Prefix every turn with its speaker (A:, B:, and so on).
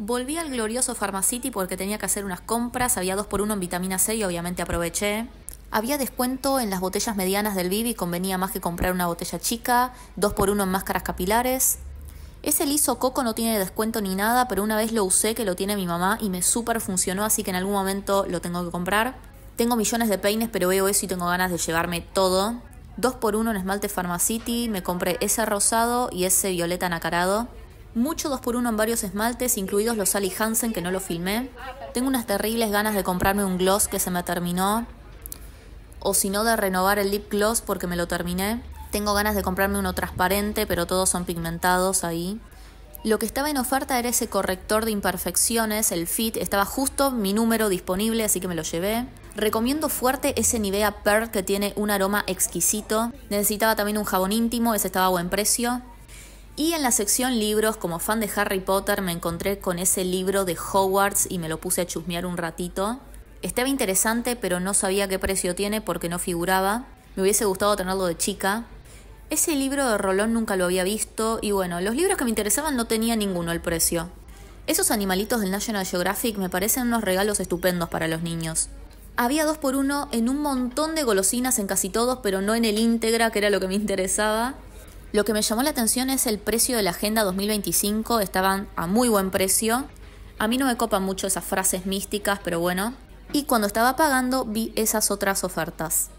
A: Volví al glorioso Pharmacity porque tenía que hacer unas compras, había 2x1 en vitamina C y obviamente aproveché. Había descuento en las botellas medianas del Vivi, convenía más que comprar una botella chica, 2x1 en máscaras capilares. Ese liso coco no tiene descuento ni nada, pero una vez lo usé que lo tiene mi mamá y me súper funcionó, así que en algún momento lo tengo que comprar. Tengo millones de peines, pero veo eso y tengo ganas de llevarme todo. 2x1 en esmalte Pharmacity, me compré ese rosado y ese violeta nacarado. Mucho 2x1 en varios esmaltes, incluidos los Sally Hansen, que no lo filmé. Tengo unas terribles ganas de comprarme un gloss que se me terminó. O si no, de renovar el lip gloss porque me lo terminé. Tengo ganas de comprarme uno transparente, pero todos son pigmentados ahí. Lo que estaba en oferta era ese corrector de imperfecciones, el fit, estaba justo mi número disponible, así que me lo llevé. Recomiendo fuerte ese Nivea Pearl que tiene un aroma exquisito. Necesitaba también un jabón íntimo, ese estaba a buen precio. Y en la sección libros, como fan de Harry Potter, me encontré con ese libro de Hogwarts y me lo puse a chusmear un ratito. Estaba interesante, pero no sabía qué precio tiene porque no figuraba. Me hubiese gustado tenerlo de chica. Ese libro de Rolón nunca lo había visto y bueno, los libros que me interesaban no tenía ninguno el precio. Esos animalitos del National Geographic me parecen unos regalos estupendos para los niños. Había dos por uno en un montón de golosinas en casi todos, pero no en el íntegra, que era lo que me interesaba. Lo que me llamó la atención es el precio de la Agenda 2025, estaban a muy buen precio. A mí no me copan mucho esas frases místicas, pero bueno. Y cuando estaba pagando vi esas otras ofertas.